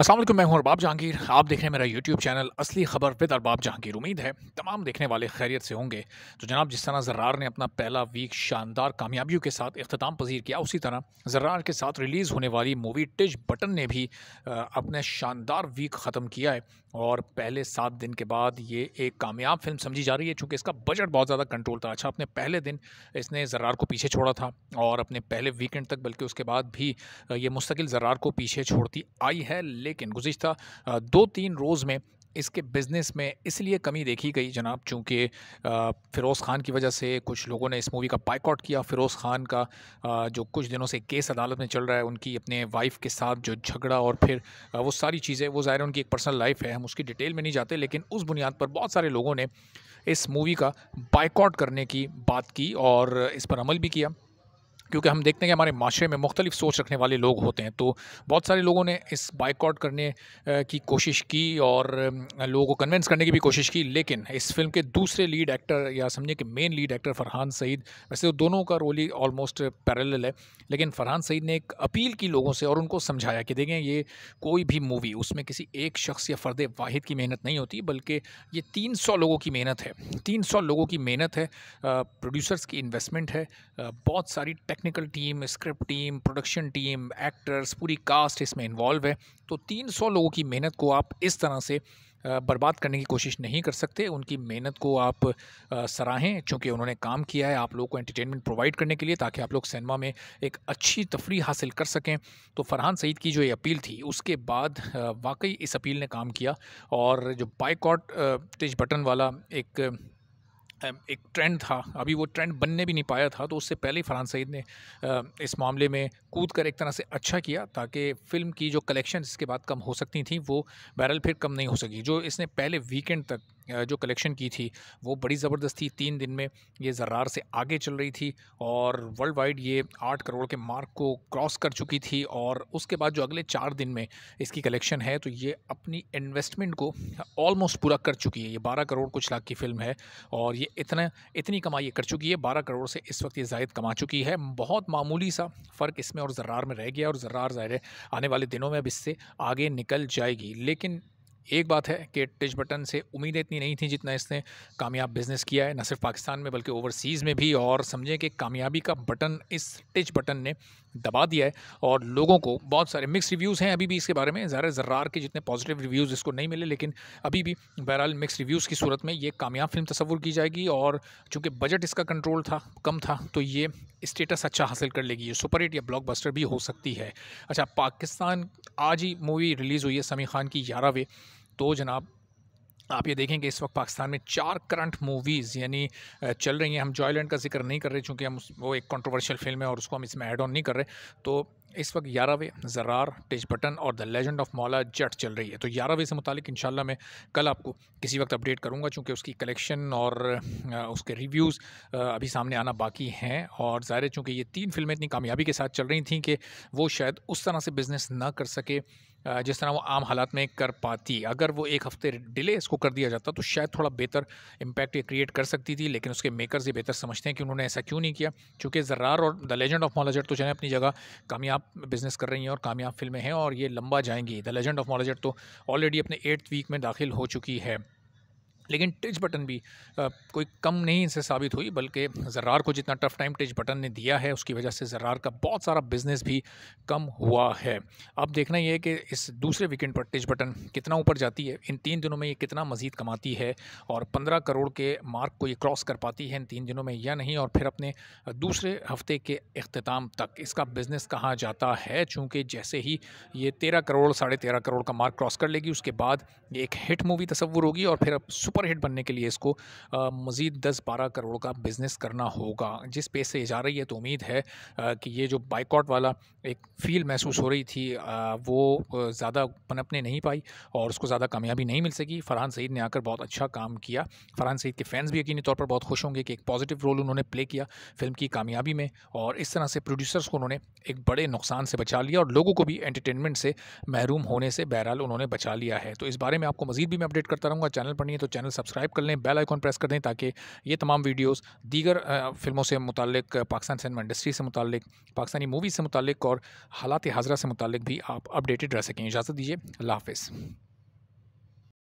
असलम मैं हूं अरबाब जहांगीर आप देख रहे हैं मेरा यूट्यूब चैनल असली खबर विद अरबाब जहांगीर उम्मीद है तमाम देखने वाले खैरियत से होंगे तो जनाब जिस तरह जर्रार ने अपना पहला वीक शानदार कामयाबियों के साथ अख्ताम पजीर किया उसी तरह जर्रार के साथ रिलीज़ होने वाली मूवी टिज बटन ने भी अपने शानदार वीक ख़त्म किया है और पहले सात दिन के बाद ये एक कामयाब फिल्म समझी जा रही है चूँकि इसका बजट बहुत ज़्यादा कंट्रोल था अच्छा अपने पहले दिन इसने जर्रार को पीछे छोड़ा था और अपने पहले वीकेंड तक बल्कि उसके बाद भी ये मुस्तकिल जर्रार को पीछे छोड़ती आई है लेकिन गुज्त दो तीन रोज़ में इसके बिज़नेस में इसलिए कमी देखी गई जनाब चूँकि फ़िरोज़ ख़ान की वजह से कुछ लोगों ने इस मूवी का बाइकआउट किया फ़िरोज़ ख़ान का जो कुछ दिनों से केस अदालत में चल रहा है उनकी अपने वाइफ़ के साथ जो झगड़ा और फिर वो सारी चीज़ें वो ज़ाहिर उनकी एक पर्सनल लाइफ है हम उसकी डिटेल में नहीं जाते लेकिन उस बुनियाद पर बहुत सारे लोगों ने इस मूवी का बाइकआउट करने की बात की और इस पर अमल भी किया क्योंकि हम देखते हैं कि हमारे माशरे में मुख्तलिफ सोच रखने वाले लोग होते हैं तो बहुत सारे लोगों ने इस बाइकआउट करने की कोशिश की और लोगों को कन्वेंस करने की भी कोशिश की लेकिन इस फिल्म के दूसरे लीड एक्टर या समझे कि main lead actor Farhan Saeed वैसे तो दोनों का रोल ही ऑलमोस्ट पैरल है लेकिन फरहान सईद ने एक अपील की लोगों से और उनको समझाया कि देखें ये कोई भी मूवी उसमें किसी एक शख्स या फ़र्द वाहिद की मेहनत नहीं होती बल्कि ये तीन सौ लोगों की मेहनत है तीन सौ लोगों की मेहनत है प्रोड्यूसर्स की इन्वेस्टमेंट है बहुत सारी technical team script team production team actors पूरी कास्ट इसमें इन्वॉल्व है तो 300 लोगों की मेहनत को आप इस तरह से बर्बाद करने की कोशिश नहीं कर सकते उनकी मेहनत को आप सराहें चूँकि उन्होंने काम किया है आप लोगों को एंटरटेनमेंट प्रोवाइड करने के लिए ताकि आप लोग सिनेमा में एक अच्छी तफरी हासिल कर सकें तो फरहान सईद की जो ये अपील थी उसके बाद वाकई इस अपील ने काम किया और जो बाइकॉट टिज बटन वाला एक एक ट्रेंड था अभी वो ट्रेंड बनने भी नहीं पाया था तो उससे पहले फरहान सईद ने इस मामले में कूद कर एक तरह से अच्छा किया ताकि फ़िल्म की जो कलेक्शन इसके बाद कम हो सकती थी वो बैरल फिर कम नहीं हो सकी जो इसने पहले वीकेंड तक जो कलेक्शन की थी वो बड़ी ज़बरदस्त थी तीन दिन में ये जर्रार से आगे चल रही थी और वर्ल्ड वाइड ये आठ करोड़ के मार्क को क्रॉस कर चुकी थी और उसके बाद जो अगले चार दिन में इसकी कलेक्शन है तो ये अपनी इन्वेस्टमेंट को ऑलमोस्ट पूरा कर चुकी है ये बारह करोड़ कुछ लाख की फिल्म है और ये इतना इतनी कमाई ये कर चुकी है बारह करोड़ से इस वक्त ये जायद कमा चुकी है बहुत मामूली सा फ़र्क इसमें और जर्रार में रह गया और जर्रार ज़ाहिर आने वाले दिनों में अब इससे आगे निकल जाएगी लेकिन एक बात है कि टिच बटन से उम्मीदें इतनी नहीं थी जितना इसने कामयाब बिजनेस किया है न सिर्फ पाकिस्तान में बल्कि ओवरसीज़ में भी और समझें कि कामयाबी का बटन इस टिच बटन ने दबा दिया है और लोगों को बहुत सारे मिक्स रिव्यूज़ हैं अभी भी इसके बारे में ज़्यादा जर्रार के जितने पॉजिटिव रिव्यूज़ इसको नहीं मिले लेकिन अभी भी बहरहाल मिक्स रिव्यूज़ की सूरत में ये कामयाब फिल्म तस्वुर की जाएगी और चूँकि बजट इसका कंट्रोल था कम था तो ये स्टेटस अच्छा हासिल कर लेगी ये सुपर हिट या ब्लॉकबस्टर भी हो सकती है अच्छा पाकिस्तान आज ही मूवी रिलीज़ हुई है समी खान की ग्यारहवें तो जनाब आप ये देखें कि इस वक्त पाकिस्तान में चार करंट मूवीज़ यानी चल रही हैं हम जॉयलैंड का जिक्र नहीं कर रहे चूँकि हम वो एक कंट्रोवर्शियल फिल्म है और उसको हम इसमें ऐड ऑन नहीं कर रहे तो इस वक्त यारावे जरार टिज बटन और the legend of Maula Jatt चल रही है तो यारावे से मुतल इन मैं कल आपको किसी वक्त अपडेट करूँगा चूँकि उसकी कलेक्शन और उसके रिव्यूज़ अभी सामने आना बाकी हैं और ज़ाहिर है चूँकि ये तीन फिल्में इतनी कामयाबी के साथ चल रही थी कि वो शायद उस तरह से बिज़नेस ना कर सके जिस तरह वो आम हालात में कर पाती अगर वो एक हफ्ते डिले इसको कर दिया जाता तो शायद थोड़ा बेहतर इम्पैक्ट ये क्रिएट कर सकती थी लेकिन उसके मेकर्स ये बेहतर समझते हैं कि उन्होंने ऐसा क्यों नहीं किया चूँकि जर्रार और द लेजेंड ऑफ मॉलाजट तो जाने अपनी जगह कामयाब बिजनेस कर रही हैं और कामयाब फिल्में हैं और ये लंबा जाएंगी द लेजेंड ऑफ मॉलाजट तो ऑलरेडी अपने एट्थ वीक में दाखिल हो चुकी है लेकिन टिच बटन भी आ, कोई कम नहीं इनसे साबित हुई बल्कि जर्रार को जितना टफ टाइम टिच बटन ने दिया है उसकी वजह से जर्रार का बहुत सारा बिजनेस भी कम हुआ है अब देखना यह है कि इस दूसरे वीकेंड पर टिच बटन कितना ऊपर जाती है इन तीन दिनों में ये कितना मजीद कमाती है और पंद्रह करोड़ के मार्क को ये क्रॉस कर पाती है इन तीन दिनों में या नहीं और फिर अपने दूसरे हफ्ते के अख्ताम तक इसका बिज़नेस कहाँ जाता है चूँकि जैसे ही ये तेरह करोड़ साढ़े तेरह करोड़ का मार्क क्रॉस कर लेगी उसके बाद ये एक हिट मूवी तस्वुर होगी और फिर अब सुपर हिट बनने के लिए इसको मज़ीद दस बारह करोड़ का बिज़नेस करना होगा जिस पेस से ये जा रही है तो उम्मीद है कि ये जो बाइकआउट वाला एक फील महसूस हो रही थी वो ज़्यादा पनपने नहीं पाई और उसको ज़्यादा कामयाबी नहीं मिल सकी फरहान सईद ने आकर बहुत अच्छा काम किया फरहान सईद के फैंस भी यकीनी तौर पर बहुत खुश होंगे कि एक पॉजिटिव रोल उन्होंने प्ले किया फिल्म की कामयाबी में और इस तरह से प्रोड्यूसर्स को उन्होंने एक बड़े नुकसान से बचा लिया और लोगों को भी एंटरटेनमेंट से महरूम होने से बहरहाल उन्होंने बचा लिया है तो इस बारे में आपको मजीद भी मैं अपडेट करता रहूँगा चैनल पर नहीं है तो चैनल चैनल सब्सक्राइब कर लें बेल आइकॉन प्रेस कर दें ताकि ये तमाम वीडियोस दीगर फिल्मों से मुतक पाकिस्तान सिनेमा इंडस्ट्री से मुतक पाकिस्तानी मूवी से मुतक और हालात हाजरा से मुतक भी आप अपडेटेड रह सकें इजाज़त दीजिए अल्लाह हाफिज़